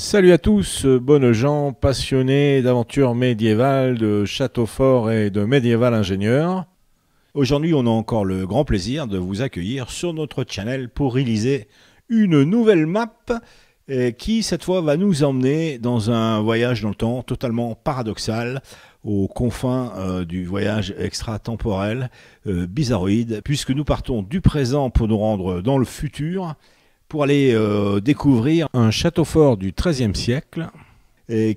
Salut à tous, bonnes gens passionnés d'aventures médiévales, de châteaux forts et de médiéval ingénieurs. Aujourd'hui, on a encore le grand plaisir de vous accueillir sur notre channel pour réaliser une nouvelle map euh, qui, cette fois, va nous emmener dans un voyage dans le temps totalement paradoxal aux confins euh, du voyage extra-temporel euh, bizarroïde, puisque nous partons du présent pour nous rendre dans le futur pour aller euh, découvrir un château fort du XIIIe siècle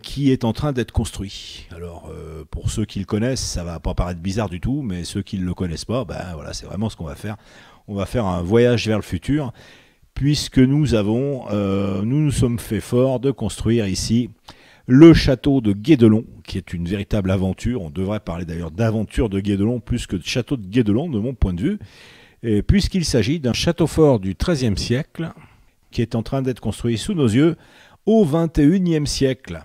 qui est en train d'être construit. Alors, euh, pour ceux qui le connaissent, ça va pas paraître bizarre du tout, mais ceux qui ne le connaissent pas, ben voilà, c'est vraiment ce qu'on va faire. On va faire un voyage vers le futur, puisque nous avons, euh, nous nous sommes fait fort de construire ici le château de Guédelon, qui est une véritable aventure. On devrait parler d'ailleurs d'aventure de Guédelon plus que de château de Guédelon, de mon point de vue, puisqu'il s'agit d'un château fort du XIIIe siècle, qui est en train d'être construit sous nos yeux au XXIe siècle.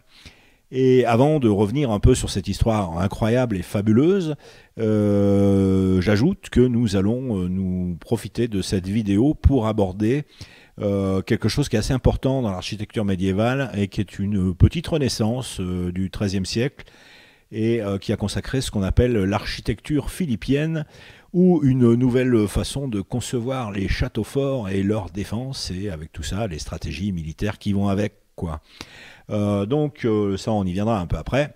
Et avant de revenir un peu sur cette histoire incroyable et fabuleuse, euh, j'ajoute que nous allons euh, nous profiter de cette vidéo pour aborder euh, quelque chose qui est assez important dans l'architecture médiévale et qui est une petite renaissance du XIIIe siècle et qui a consacré ce qu'on appelle l'architecture philippienne ou une nouvelle façon de concevoir les châteaux forts et leur défense, et avec tout ça, les stratégies militaires qui vont avec. Quoi. Euh, donc euh, ça, on y viendra un peu après.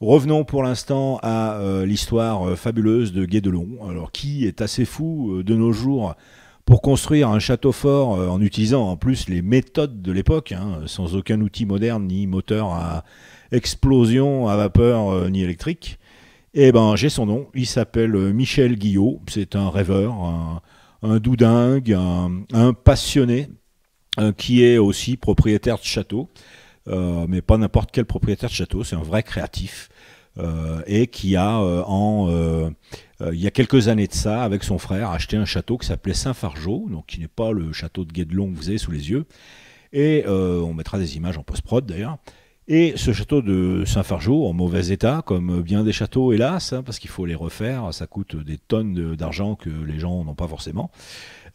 Revenons pour l'instant à euh, l'histoire fabuleuse de Guédelon, alors qui est assez fou de nos jours pour construire un château fort en utilisant en plus les méthodes de l'époque, hein, sans aucun outil moderne, ni moteur à explosion, à vapeur, ni électrique. Et eh ben, j'ai son nom. Il s'appelle euh, Michel Guillot. C'est un rêveur, un, doudingue, un, passionné euh, qui est aussi propriétaire de château, euh, mais pas n'importe quel propriétaire de château. C'est un vrai créatif et qui a en il y a quelques années de ça, avec son frère, acheté un château qui s'appelait Saint-Fargeau, donc qui n'est pas le château de Guédelon que vous avez sous les yeux. Et on mettra des images en post-prod d'ailleurs. Et ce château de Saint-Fargeau, en mauvais état, comme bien des châteaux, hélas, hein, parce qu'il faut les refaire, ça coûte des tonnes d'argent que les gens n'ont pas forcément,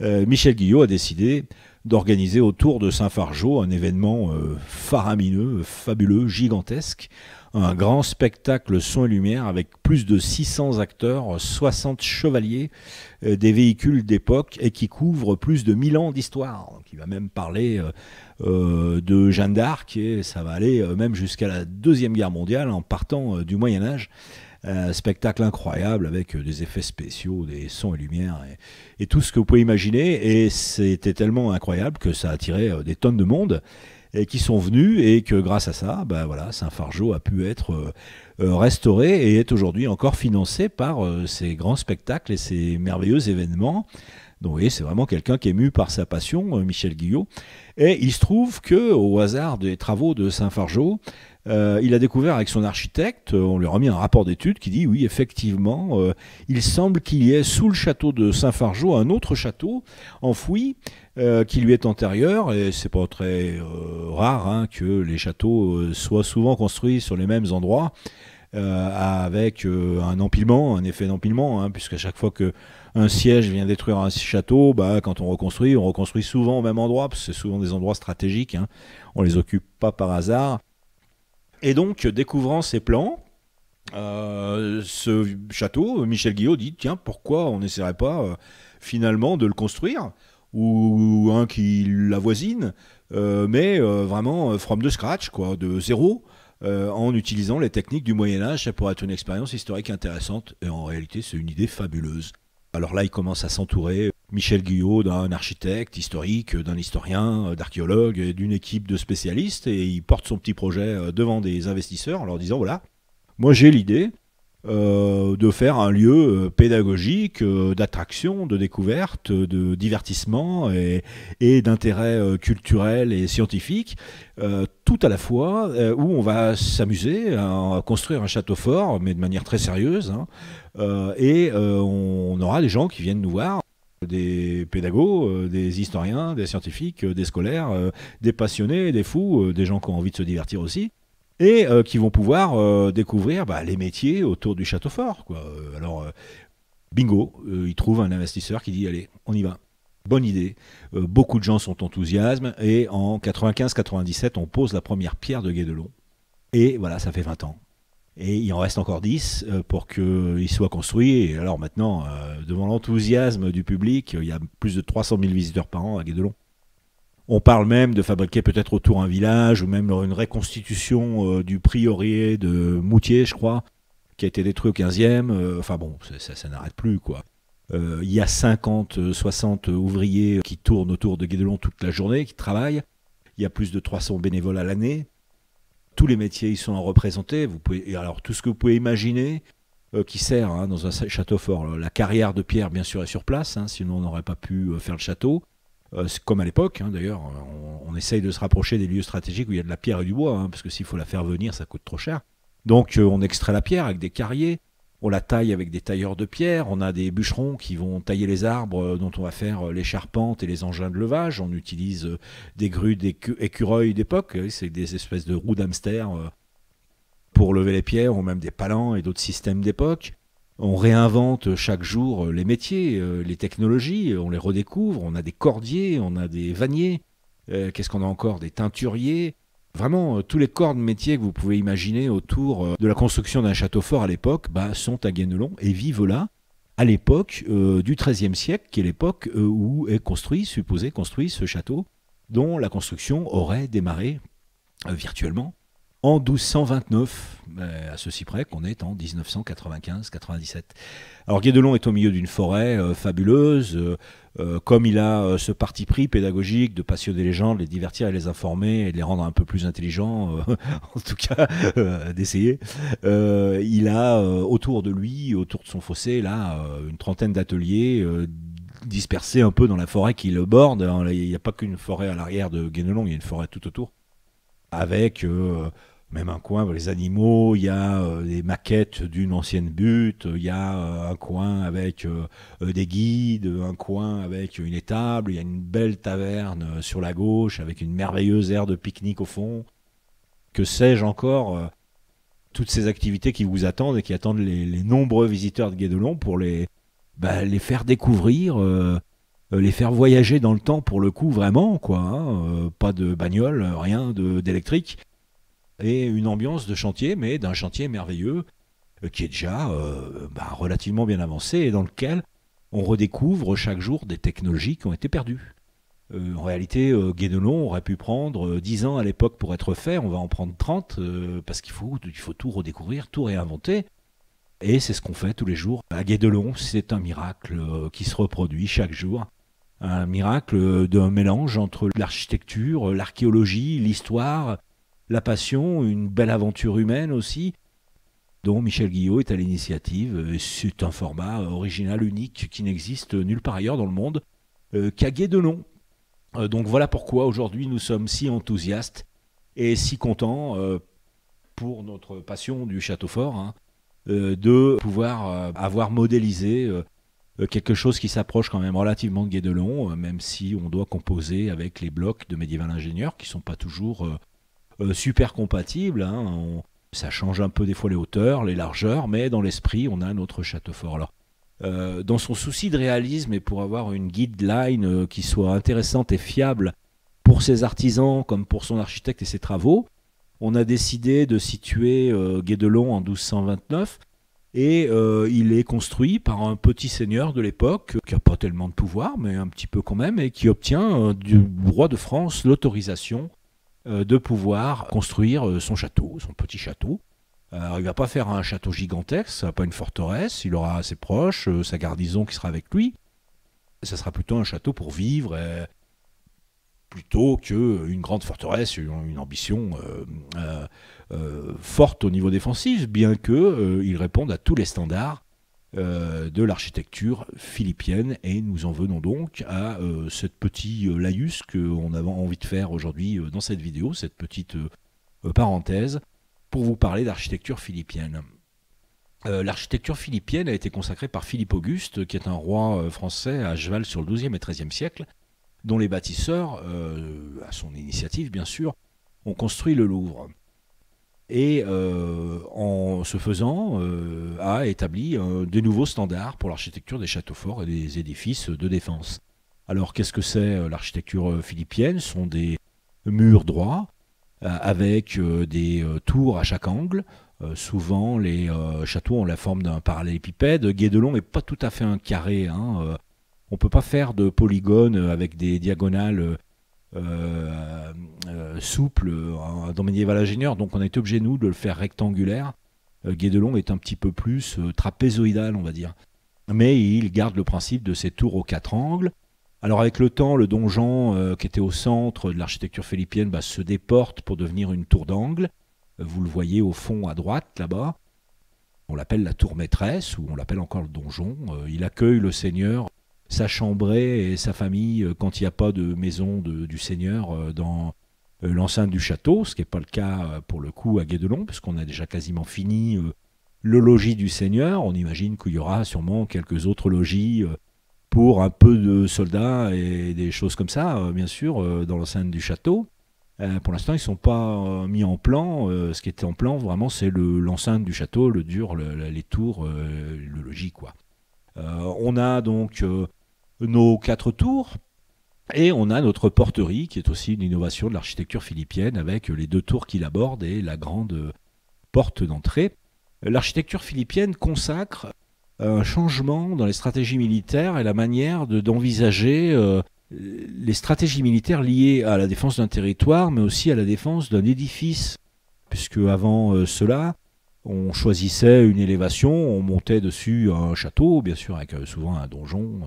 euh, Michel Guillot a décidé d'organiser autour de Saint-Fargeau un événement euh, faramineux, fabuleux, gigantesque, un grand spectacle son et lumière avec plus de 600 acteurs, 60 chevaliers, euh, des véhicules d'époque et qui couvre plus de 1000 ans d'histoire, qui va même parler euh, de Jeanne d'Arc, et ça va aller euh, même jusqu'à la Deuxième Guerre mondiale en partant euh, du Moyen Âge. Un spectacle incroyable avec des effets spéciaux, des sons et lumières et, tout ce que vous pouvez imaginer. Et c'était tellement incroyable que ça a attiré des tonnes de monde et qui sont venus et que grâce à ça, ben voilà, Saint-Fargeau a pu être restauré et est aujourd'hui encore financé par ces grands spectacles et ces merveilleux événements. Donc vous c'est vraiment quelqu'un qui est mu par sa passion, euh, Michel Guillot. Et il se trouve que, au hasard des travaux de Saint-Fargeau, euh, il a découvert avec son architecte, euh, on lui a remis un rapport d'étude qui dit oui, effectivement, il semble qu'il y ait sous le château de Saint-Fargeau un autre château enfoui qui lui est antérieur, et c'est pas très rare hein, que les châteaux soient souvent construits sur les mêmes endroits. avec un empilement, un effet d'empilement, hein, puisque à chaque fois que un siège vient détruire un château, bah, quand on reconstruit, on reconstruit souvent au même endroit, parce que c'est souvent des endroits stratégiques, on hein. on les occupe pas par hasard. Et donc, découvrant ces plans, euh, ce château, Michel Guillot dit, tiens, pourquoi on n'essaierait pas euh, finalement de le construire ou un qui l'avoisine, euh, mais vraiment from de scratch, quoi, de zéro. en utilisant les techniques du Moyen Âge. Ça pourrait être une expérience historique intéressante et en réalité c'est une idée fabuleuse. Alors là, il commence à s'entourer, Michel Guillot, d'un architecte historique, d'un historien, euh, d'archéologue et d'une équipe de spécialistes, et il porte son petit projet euh, devant des investisseurs en leur disant, voilà, moi j'ai l'idée, euh, de faire un lieu euh, pédagogique, euh, d'attraction, de découverte, de divertissement et, d'intérêt culturel et scientifique, tout à la fois, où on va s'amuser à, construire un château fort, mais de manière très sérieuse, hein, et on aura des gens qui viennent nous voir des pédagogues, des historiens, des scientifiques, des scolaires, des passionnés, des fous, des gens qui ont envie de se divertir aussi et euh, qui vont pouvoir euh, découvrir bah, les métiers autour du château fort. Euh, alors, bingo, ils trouvent un investisseur qui dit allez, on y va. Bonne idée. beaucoup de gens sont enthousiastes et en 95-97, on pose la première pierre de Guédelon. Et voilà, ça fait 20 ans. Et il en reste encore 10 pour qu'il soit construit. Et alors maintenant, devant l'enthousiasme du public, il y a plus de 300 000 visiteurs par an à Guédelon. On parle même de fabriquer peut-être autour un village ou même une reconstitution euh, du priorier de Moutier, je crois, qui a été détruit au 15e. Euh, enfin bon, ça, n'arrête plus, quoi. Euh, il y a 50, 60 ouvriers qui tournent autour de Guédelon toute la journée, qui travaillent. Il y a plus de 300 bénévoles à l'année. Tous les métiers y sont représentés. Vous pouvez, alors tout ce que vous pouvez imaginer qui sert hein, dans un château fort. La carrière de pierre, bien sûr, est sur place, hein, sinon on n'aurait pas pu faire le château. Euh, comme à l'époque, hein, d'ailleurs, on, essaye de se rapprocher des lieux stratégiques où il y a de la pierre et du bois, hein, parce que s'il faut la faire venir, ça coûte trop cher. Donc euh, on extrait la pierre avec des carriers, on la taille avec des tailleurs de pierre, on a des bûcherons qui vont tailler les arbres euh, dont on va faire les charpentes et les engins de levage, on utilise des grues écureuils d'époque, c'est des espèces de roues d'hamster pour lever les pierres, ou même des palans et d'autres systèmes d'époque. On réinvente chaque jour euh, les métiers, euh, les technologies, on les redécouvre, on a des cordiers, on a des vanniers, euh, qu'est-ce qu'on a encore Des teinturiers. Vraiment, tous les corps de que vous pouvez imaginer autour de la construction d'un château fort à l'époque bah, sont à Guénelon et vivent là à l'époque du XIIIe siècle, qui est l'époque où est construit, supposé construit ce château, dont la construction aurait démarré virtuellement en 1229, euh, à ceci près qu'on est en 1995-97. Alors Guédelon est au milieu d'une forêt euh, fabuleuse, euh, comme il a ce parti pris pédagogique de passionner les gens, de les divertir et les informer et de les rendre un peu plus intelligents, en tout cas d'essayer. il a autour de lui, autour de son fossé, là, une trentaine d'ateliers dispersés un peu dans la forêt qui le borde. Hein, il n'y a pas qu'une forêt à l'arrière de Guédelon, il y a une forêt tout autour, avec même un coin pour les animaux, il y a des euh, maquettes d'une ancienne butte, il y a euh, un coin avec euh, des guides, un coin avec une étable, il y a une belle taverne sur la gauche avec une merveilleuse aire de pique-nique au fond. Que sais-je encore Toutes ces activités qui vous attendent et qui attendent les, nombreux visiteurs de Guédelon pour les, bah, faire découvrir les faire voyager dans le temps pour le coup vraiment quoi hein, pas de bagnole rien d'électrique et une ambiance de chantier, mais d'un chantier merveilleux euh, qui est déjà euh, bah, relativement bien avancé et dans lequel on redécouvre chaque jour des technologies qui ont été perdues. Euh, en réalité, Guédelon aurait pu prendre 10 ans à l'époque pour être fait, on va en prendre 30 parce qu'il faut, faut tout redécouvrir, tout réinventer. Et c'est ce qu'on fait tous les jours. À Guédelon, c'est un miracle qui se reproduit chaque jour. Un miracle d'un mélange entre l'architecture, l'archéologie, l'histoire, la passion, une belle aventure humaine aussi, dont Michel Guillot est à l'initiative. C'est un format original, unique, qui n'existe nulle part ailleurs dans le monde, qu'à euh, Guédelon. de euh, donc voilà pourquoi aujourd'hui nous sommes si enthousiastes et si contents euh, pour notre passion du château fort, hein, de pouvoir avoir modélisé quelque chose qui s'approche quand même relativement de Guédelon, même si on doit composer avec les blocs de médiéval ingénieur qui sont pas toujours euh, super compatible. Hein, ça change un peu des fois les hauteurs, les largeurs, mais dans l'esprit, on a un autre château fort. euh, dans son souci de réalisme et pour avoir une guideline euh, qui soit intéressante et fiable pour ses artisans comme pour son architecte et ses travaux, on a décidé de situer euh, Guédelon en 1229 et il est construit par un petit seigneur de l'époque qui n'a pas tellement de pouvoir mais un petit peu quand même et qui obtient du roi de France l'autorisation euh, de pouvoir construire euh, son château, son petit château. Alors, euh, il va pas faire un château gigantesque, pas une forteresse, il aura ses proches, sa garnison qui sera avec lui. Ce sera plutôt un château pour vivre, plutôt qu'une grande forteresse, une, ambition forte au niveau défensif, bien qu'il réponde à tous les standards euh, de l'architecture philippienne et nous en venons donc à euh, cette petite euh, laïus qu'on avait envie de faire aujourd'hui dans cette vidéo, cette petite parenthèse pour vous parler d'architecture philippienne. L'architecture philippienne a été consacrée par Philippe Auguste, qui est un roi français à cheval sur le XIIe et XIIIe siècle, dont les bâtisseurs, à son initiative bien sûr, ont construit le Louvre et euh, en se faisant euh, a établi euh, des nouveaux standards pour l'architecture des châteaux forts et des édifices de défense. Alors qu'est-ce que c'est l'architecture philippienne Ce sont des murs droits avec des tours à chaque angle. souvent les châteaux ont la forme d'un parallélépipède. Guédelon n'est pas tout à fait un carré. Hein, on ne peut pas faire de polygone avec des diagonales euh, euh, souple hein, dans médiéval ingénieur, donc on est obligé, nous, de le faire rectangulaire. Euh, Guédelon est un petit peu plus trapézoïdal, on va dire. Mais il garde le principe de ses tours aux quatre angles. Alors avec le temps, le donjon qui était au centre de l'architecture philippienne bah, se déporte pour devenir une tour d'angle. Vous le voyez au fond à droite là-bas. On l'appelle la tour maîtresse ou on l'appelle encore le donjon. il accueille le seigneur sa chambrée et sa famille euh, quand il n'y a pas de maison de, du Seigneur euh, dans euh, l'enceinte du château, ce qui n'est pas le cas pour le coup à Guédelon, puisqu'on a déjà quasiment fini le logis du Seigneur. On imagine qu'il y aura sûrement quelques autres logis pour un peu de soldats et des choses comme ça, bien sûr, dans l'enceinte du château. Pour l'instant, ils ne sont pas mis en plan. Ce qui était en plan, vraiment, c'est l'enceinte du château, le dur, les tours, le logis, quoi. on a donc nos quatre tours. Et on a notre porterie, qui est aussi une innovation de l'architecture philippienne, avec les deux tours qui l'abordent et la grande porte d'entrée. L'architecture philippienne consacre un changement dans les stratégies militaires et la manière d'envisager euh, les stratégies militaires liées à la défense d'un territoire, mais aussi à la défense d'un édifice. Puisque avant euh, cela, on choisissait une élévation, on montait dessus un château, bien sûr, avec euh, souvent un donjon,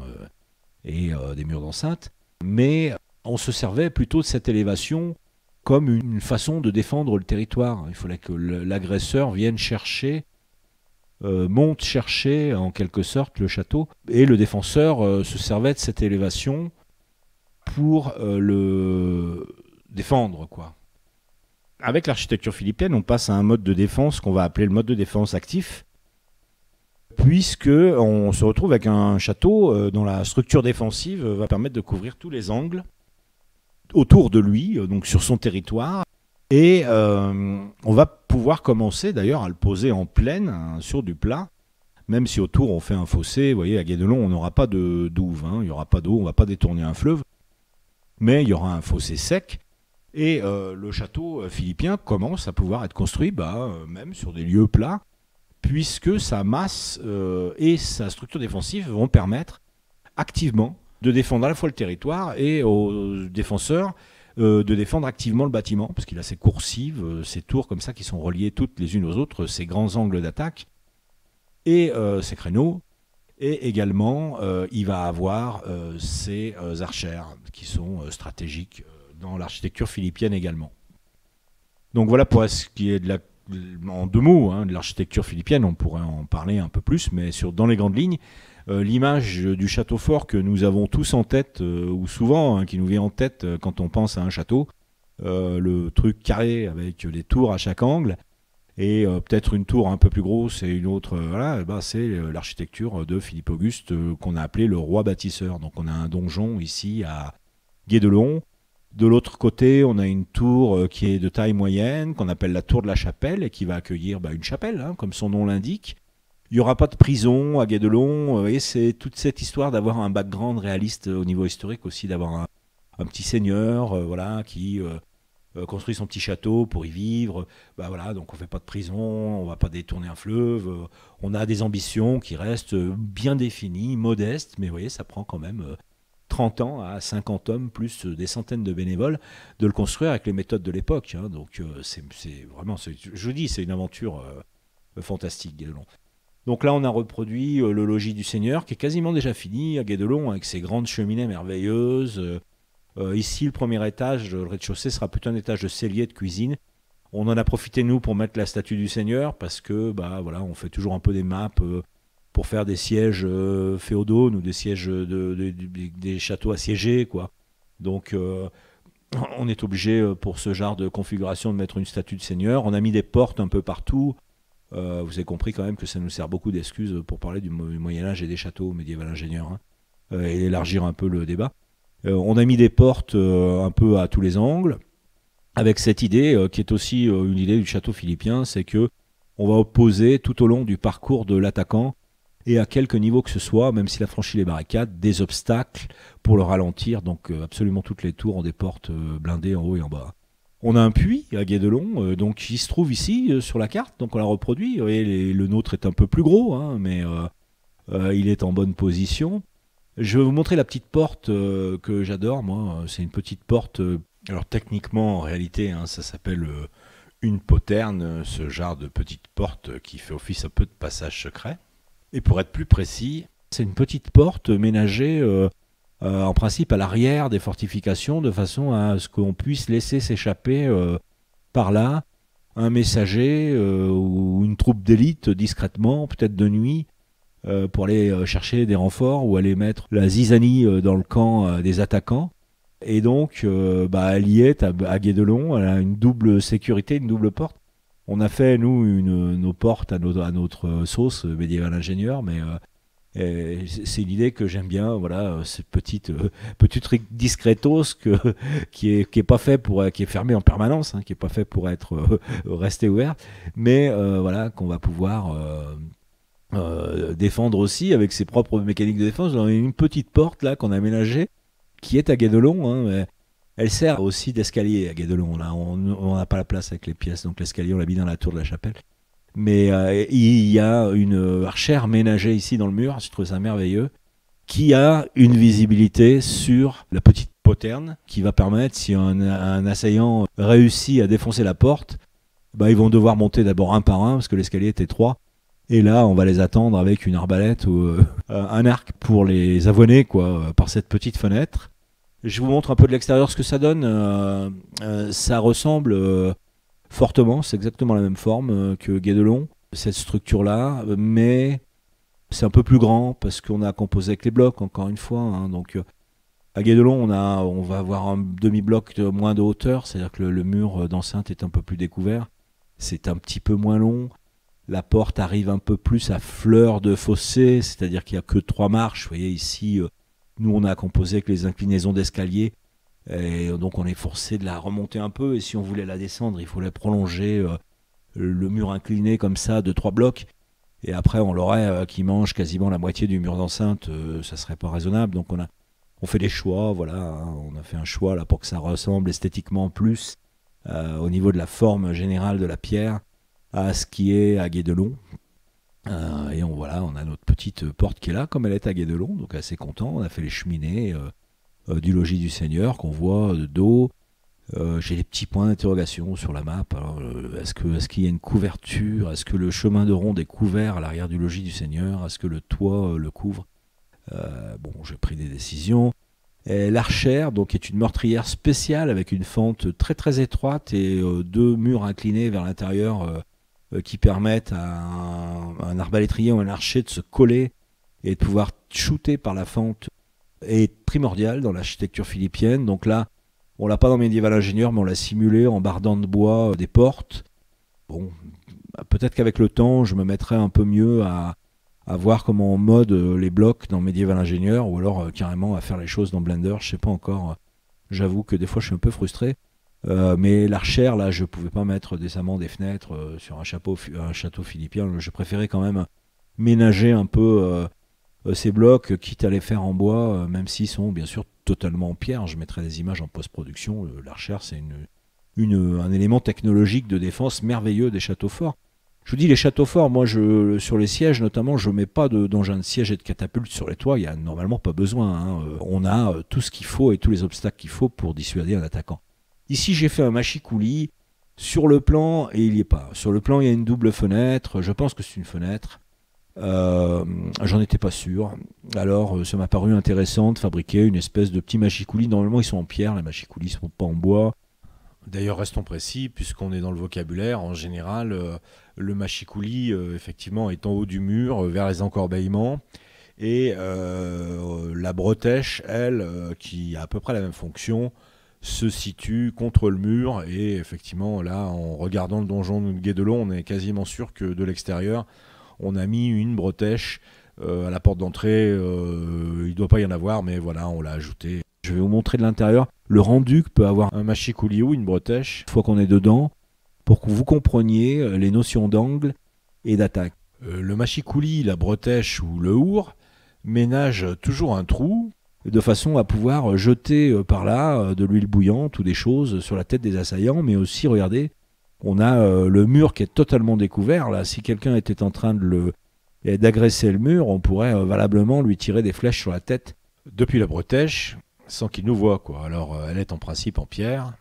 et euh, des murs d'enceinte, mais on se servait plutôt de cette élévation comme une façon de défendre le territoire. Il fallait que l'agresseur vienne chercher, euh, monte chercher en quelque sorte le château, et le défenseur euh, se servait de cette élévation pour le défendre, quoi. Avec l'architecture philippine, on passe à un mode de défense qu'on va appeler le mode de défense actif, puisque on se retrouve avec un château euh, dont la structure défensive euh, va permettre de couvrir tous les angles autour de lui, euh, donc sur son territoire. Et on va pouvoir commencer d'ailleurs à le poser en plaine, hein, sur du plat, même si autour on fait un fossé. Vous voyez, à Guédelon, on n'aura pas de douve, hein. il n'y aura pas d'eau, on ne va pas détourner un fleuve, mais il y aura un fossé sec. Et le château philippien commence à pouvoir être construit bah, même sur des lieux plats, puisque sa masse euh, et sa structure défensive vont permettre activement de défendre à la fois le territoire et aux défenseurs euh, de défendre activement le bâtiment, parce qu'il a ses coursives, euh, ses tours comme ça qui sont reliées toutes les unes aux autres, ses grands angles d'attaque et ses créneaux. Et également, il va avoir ses archères qui sont stratégiques dans l'architecture philippienne également. Donc voilà pour ce qui est de la en deux mots, hein, de l'architecture philippienne, on pourrait en parler un peu plus, mais sur, dans les grandes lignes, euh, l'image du château fort que nous avons tous en tête, euh, ou souvent hein, qui nous vient en tête euh, quand on pense à un château, le truc carré avec les tours à chaque angle, et peut-être une tour un peu plus grosse et une autre, bah, c'est l'architecture de Philippe Auguste qu'on a appelé le roi bâtisseur. Donc on a un donjon ici à Guédelon, de l'autre côté, on a une tour euh, qui est de taille moyenne, qu'on appelle la tour de la chapelle, et qui va accueillir bah, une chapelle, hein, comme son nom l'indique. Il n'y aura pas de prison à Guédelon, euh, et c'est toute cette histoire d'avoir un background réaliste euh, au niveau historique aussi, d'avoir un, petit seigneur voilà, qui construit son petit château pour y vivre. Bah, voilà, donc on ne fait pas de prison, on ne va pas détourner un fleuve, on a des ambitions qui restent bien définies, modestes, mais voyez, ça prend quand même 30 ans à 50 hommes, plus euh, des centaines de bénévoles, de le construire avec les méthodes de l'époque. Hein. Donc euh, c'est vraiment, je vous dis, c'est une aventure euh, fantastique, Guédelon. Donc là, on a reproduit le logis du Seigneur, qui est quasiment déjà fini à Guédelon, avec ses grandes cheminées merveilleuses. ici, le premier étage, le rez-de-chaussée, sera plutôt un étage de cellier de cuisine. On en a profité, nous, pour mettre la statue du Seigneur, parce que, bah voilà, on fait toujours un peu des maps pour faire des sièges euh, féodaux ou des sièges euh, de, des châteaux assiégés quoi. Donc euh, on est obligé pour ce genre de configuration de mettre une statue de seigneur. On a mis des portes un peu partout. vous avez compris quand même que ça nous sert beaucoup d'excuses pour parler du, Moyen Âge et des châteaux médiéval ingénieurs hein, et élargir un peu le débat. on a mis des portes un peu à tous les angles avec cette idée qui est aussi une idée du château philippien, c'est que on va opposer tout au long du parcours de l'attaquant et à quelques niveau que ce soit, même s'il a franchi les barricades, des obstacles pour le ralentir. Donc euh, absolument toutes les tours ont des portes euh, blindées en haut et en bas. On a un puits à Guédelon, euh, donc qui se trouve ici sur la carte, donc on l'a reproduit. Et le nôtre est un peu plus gros, hein, mais il est en bonne position. Je vais vous montrer la petite porte que j'adore, moi. C'est une petite porte. alors techniquement, en réalité, hein, ça s'appelle une poterne, ce genre de petite porte qui fait office un peu de passage secret. Et pour être plus précis, c'est une petite porte ménagée euh, euh, en principe à l'arrière des fortifications de façon à ce qu'on puisse laisser s'échapper euh, par là un messager ou une troupe d'élite discrètement, peut-être de nuit, pour aller chercher des renforts ou aller mettre la zizanie dans le camp des attaquants. Et donc, bah, elle y est à, à Guédelon, elle a une double sécurité, une double porte. On a fait, nous, une, nos portes à notre, sauce médiéval ingénieur, mais euh, c'est l'idée que j'aime bien, voilà, euh, cette petite, euh, petite qui, est, qui est pas fait pour, qui est fermé en permanence, hein, qui est pas fait pour être resté ouvert, mais voilà, qu'on va pouvoir défendre aussi avec ses propres mécaniques de défense. On a une petite porte là qu'on a aménagée qui est à Guédelon, hein, elle sert aussi d'escalier à Guédelon. Là, on n'a pas la place avec les pièces, donc l'escalier, on l'a mis dans la tour de la chapelle. Mais euh, il y a une archère ménagée ici dans le mur, je trouve ça merveilleux, qui a une visibilité sur la petite poterne qui va permettre, si un, assaillant réussit à défoncer la porte, bah, ils vont devoir monter d'abord un par un parce que l'escalier est étroit. Et là, on va les attendre avec une arbalète ou euh, un arc pour les avoiner quoi, par cette petite fenêtre. Je vous montre un peu de l'extérieur ce que ça donne. Euh, euh, ça ressemble euh, fortement, c'est exactement la même forme que Guédelon, cette structure-là, mais c'est un peu plus grand parce qu'on a composé avec les blocs, encore une fois. Hein. donc à Guédelon, on, a, on va avoir un demi-bloc de moins de hauteur, c'est-à-dire que le, mur d'enceinte est un peu plus découvert. C'est un petit peu moins long. La porte arrive un peu plus à fleur de fossé, c'est-à-dire qu'il n'y a que trois marches. Vous voyez ici, nous, on a composé avec les inclinaisons d'escalier. Et donc, on est forcé de la remonter un peu. Et si on voulait la descendre, il fallait prolonger euh, le mur incliné comme ça de trois blocs. Et après, on l'aurait euh, qui mange quasiment la moitié du mur d'enceinte. ça euh, ça serait pas raisonnable. Donc, on a, on fait des choix. Voilà, hein, on a fait un choix là pour que ça ressemble esthétiquement plus au niveau de la forme générale de la pierre à ce qui est à Guédelon, euh, et on, voilà, on a notre petite porte qui est là, comme elle est à Guédelon, donc assez content. On a fait les cheminées euh, euh, du logis du Seigneur qu'on voit de dos. J'ai des petits points d'interrogation sur la map. Est-ce qu'il est y a une couverture Est-ce que le chemin de ronde est couvert à l'arrière du logis du Seigneur Est-ce que le toit le couvre Bon, j'ai pris des décisions. L'archère, donc, est une meurtrière spéciale avec une fente très très étroite et deux murs inclinés vers l'intérieur euh, qui permettent à un, arbalétrier ou un archer de se coller et de pouvoir shooter par la fente est primordial dans l'architecture philippienne. Donc là, on l'a pas dans Medieval Ingénieur, mais on l'a simulé en bardant de bois euh, des portes. Bon, peut-être qu'avec le temps, je me mettrai un peu mieux à, voir comment on mode euh, les blocs dans Medieval Ingénieur, ou alors carrément à faire les choses dans Blender, je sais pas encore. J'avoue que des fois, je suis un peu frustré. Euh, mais l'archère, là, je ne pouvais pas mettre décemment des fenêtres euh, sur un, château philippien. Je préférais quand même ménager un peu euh, ces blocs, quitte à les faire en bois, même s'ils sont bien sûr totalement en pierre. Je mettrai des images en post-production. L'archère, c'est un élément technologique de défense merveilleux des châteaux forts. Je vous dis, les châteaux forts, moi, je, sur les sièges notamment, je ne mets pas d'engins de, siège et de catapulte sur les toits. Il n'y a normalement pas besoin. Hein. On a tout ce qu'il faut et tous les obstacles qu'il faut pour dissuader un attaquant. Ici, j'ai fait un machicoulis. Sur le plan, et il n'y est pas. Sur le plan, il y a une double fenêtre. Je pense que c'est une fenêtre. Euh, j'en étais pas sûr. Alors, euh, ça m'a paru intéressant de fabriquer une espèce de petit machicoulis. Normalement, ils sont en pierre, les machicoulis ne sont pas en bois. D'ailleurs, restons précis, puisqu'on est dans le vocabulaire, en général, euh, le machicoulis, effectivement, est en haut du mur, vers les encorbeillements. Et la bretèche, elle, qui a à peu près la même fonction, se situe contre le mur. Et effectivement, là, en regardant le donjon de Guédelon, on est quasiment sûr que de l'extérieur, on a mis une bretèche euh, à la porte d'entrée. Euh, il ne doit pas y en avoir, mais voilà, on l'a ajouté. Je vais vous montrer de l'intérieur le rendu que peut avoir un machicoulis ou une bretèche, une fois qu'on est dedans, pour que vous compreniez euh, les notions d'angle et d'attaque. le machicoulis, la bretèche ou le our ménage toujours un trou de façon à pouvoir euh, jeter euh, par là euh, de l'huile bouillante ou des choses sur la tête des assaillants, mais aussi, regardez, on a le mur qui est totalement découvert. Là, si quelqu'un était en train de d'agresser le mur, on pourrait valablement lui tirer des flèches sur la tête. Depuis la bretèche, sans qu'il nous voit. quoi. Alors, elle est en principe en pierre.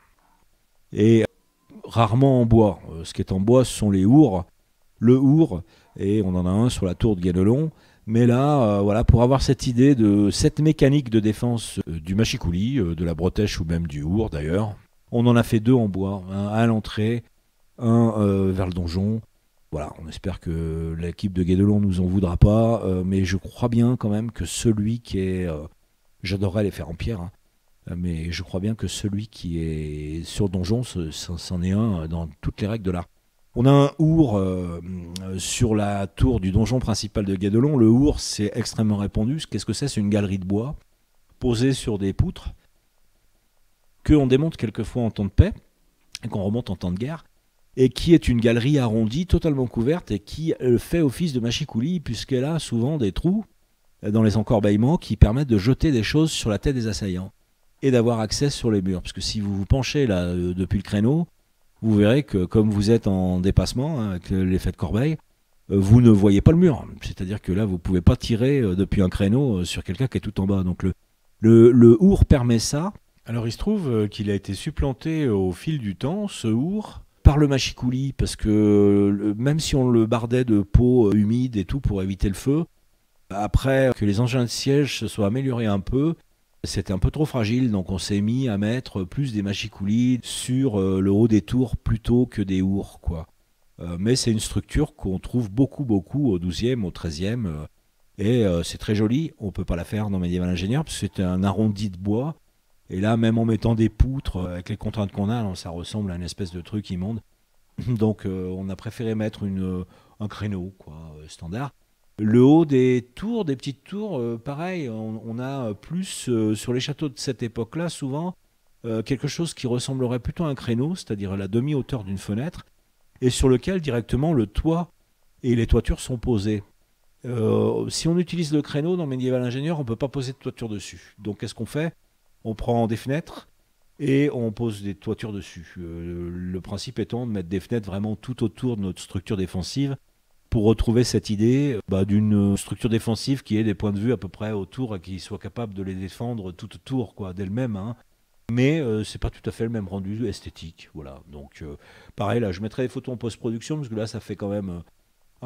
Et rarement en bois. Ce qui est en bois, ce sont les ours. Le our, et on en a un sur la tour de Guénelon, mais là, euh, voilà, pour avoir cette idée de cette mécanique de défense euh, du machikouli, euh, de la bretèche ou même du our d'ailleurs, on en a fait deux en bois, un à l'entrée, un vers le donjon. Voilà, on espère que l'équipe de Guédelon nous en voudra pas, mais je crois bien quand même que celui qui est. J'adorerais les faire en pierre, hein, mais je crois bien que celui qui est sur donjon, c'en est un dans toutes les règles de l'art. On a un our euh, sur la tour du donjon principal de Guédelon. Le our, c'est extrêmement répandu. Qu'est-ce que c'est C'est une galerie de bois posée sur des poutres que on démonte quelquefois en temps de paix et qu'on remonte en temps de guerre et qui est une galerie arrondie, totalement couverte, et qui euh, fait office de machicoulis, puisqu'elle a souvent des trous dans les encorbeillements qui permettent de jeter des choses sur la tête des assaillants et d'avoir accès sur les murs. Parce que si vous vous penchez là euh, depuis le créneau, vous verrez que comme vous êtes en dépassement hein, avec l'effet de corbeille, euh, vous ne voyez pas le mur. C'est-à-dire que là, vous ne pouvez pas tirer euh, depuis un créneau euh, sur quelqu'un qui est tout en bas. Donc le, le, our permet ça. Alors il se trouve qu'il a été supplanté au fil du temps, ce our, par le machicoulis, parce que même si on le bardait de peau humide et tout pour éviter le feu, après que les engins de siège se soient améliorés un peu, c'était un peu trop fragile, donc on s'est mis à mettre plus des machicoulis sur euh, le haut des tours plutôt que des ours, quoi. Euh, mais c'est une structure qu'on trouve beaucoup, beaucoup au 12e, au 13e, euh, et c'est très joli. On peut pas la faire dans Medieval Ingénieur, parce que c'est un arrondi de bois. Et là, même en mettant des poutres, avec les contraintes qu'on a, hein, ça ressemble à une espèce de truc immonde. Donc on a préféré mettre un créneau, quoi, standard. Le haut des tours, des petites tours, euh, pareil, on, a plus euh, sur les châteaux de cette époque-là, souvent, euh, quelque chose qui ressemblerait plutôt à un créneau, c'est-à-dire la demi-hauteur d'une fenêtre, et sur lequel directement le toit et les toitures sont posées. si on utilise le créneau dans médiéval Ingénieur, on ne peut pas poser de toiture dessus. Donc qu'est-ce qu'on fait On prend des fenêtres et on pose des toitures dessus. le principe étant de mettre des fenêtres vraiment tout autour de notre structure défensive pour retrouver cette idée bah, d'une structure défensive qui ait des points de vue à peu près autour et qui soit capable de les défendre tout autour quoi, d'elle-même. Hein. Mais euh, c'est pas tout à fait le même rendu esthétique. Voilà. Donc, euh, pareil, là, je mettrai des photos en post-production parce que là, ça fait quand même euh,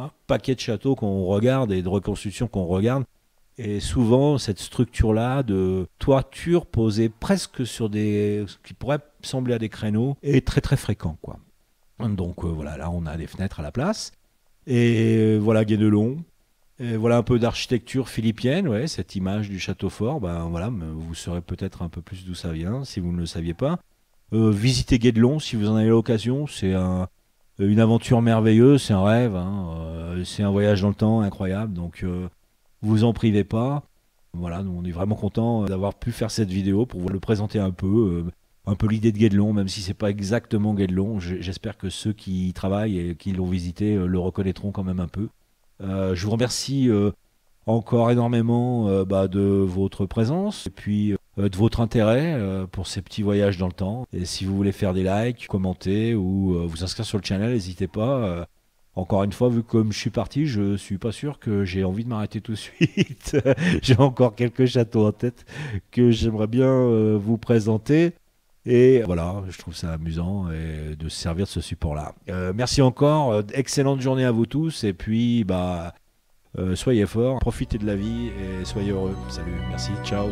un paquet de châteaux qu'on regarde et de reconstructions qu'on regarde. Et souvent, cette structure-là de toiture posée presque sur des. ce qui pourrait sembler à des créneaux est très très fréquent. Quoi. Donc voilà, là on a des fenêtres à la place. Et voilà Guédelon. Et voilà un peu d'architecture philippienne, ouais, cette image du château fort, ben voilà, vous saurez peut-être un peu plus d'où ça vient si vous ne le saviez pas. Euh, visitez Guédelon si vous en avez l'occasion, c'est une aventure merveilleuse, c'est un rêve, hein. euh, c'est un voyage dans le temps incroyable, donc euh, vous en privez pas. Voilà, nous on est vraiment content d'avoir pu faire cette vidéo pour vous le présenter un peu, un peu l'idée de Guédelon, même si c'est pas exactement Guédelon. J'espère que ceux qui y travaillent et qui l'ont visité euh, le reconnaîtront quand même un peu. Euh, je vous remercie euh, encore énormément bah, de votre présence et puis de votre intérêt pour ces petits voyages dans le temps. Et si vous voulez faire des likes, commenter ou vous inscrire sur le channel, n'hésitez pas. Encore une fois, vu comme je suis parti, je suis pas sûr que j'ai envie de m'arrêter tout de suite. j'ai encore quelques châteaux en tête que j'aimerais bien vous présenter. Et voilà, je trouve ça amusant de se servir de ce support-là. Euh, merci encore, euh, excellente journée à vous tous et puis bah euh, soyez forts, profitez de la vie et soyez heureux. Salut, merci, ciao.